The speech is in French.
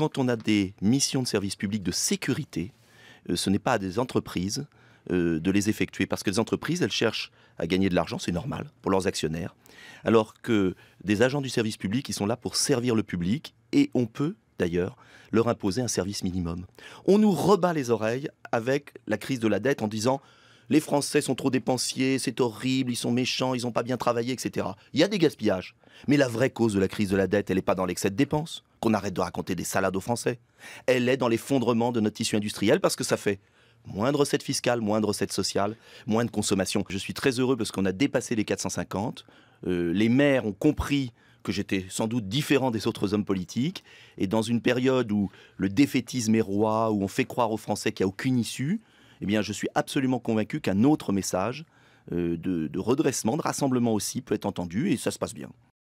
quand on a des missions de service public de sécurité, euh, ce n'est pas à des entreprises euh, de les effectuer, parce que les entreprises, elles cherchent à gagner de l'argent, c'est normal, pour leurs actionnaires, alors que des agents du service public, ils sont là pour servir le public, et on peut d'ailleurs leur imposer un service minimum. On nous rebat les oreilles avec la crise de la dette en disant les Français sont trop dépensiers, c'est horrible, ils sont méchants, ils n'ont pas bien travaillé, etc. Il y a des gaspillages. Mais la vraie cause de la crise de la dette, elle n'est pas dans l'excès de dépenses, qu'on arrête de raconter des salades aux Français. Elle est dans l'effondrement de notre tissu industriel parce que ça fait moins de recettes fiscales, moins de recettes sociales, moins de consommation. Je suis très heureux parce qu'on a dépassé les 450. Euh, les maires ont compris que j'étais sans doute différent des autres hommes politiques. Et dans une période où le défaitisme est roi, où on fait croire aux Français qu'il n'y a aucune issue, eh bien, je suis absolument convaincu qu'un autre message euh, de, de redressement, de rassemblement aussi, peut être entendu, et ça se passe bien.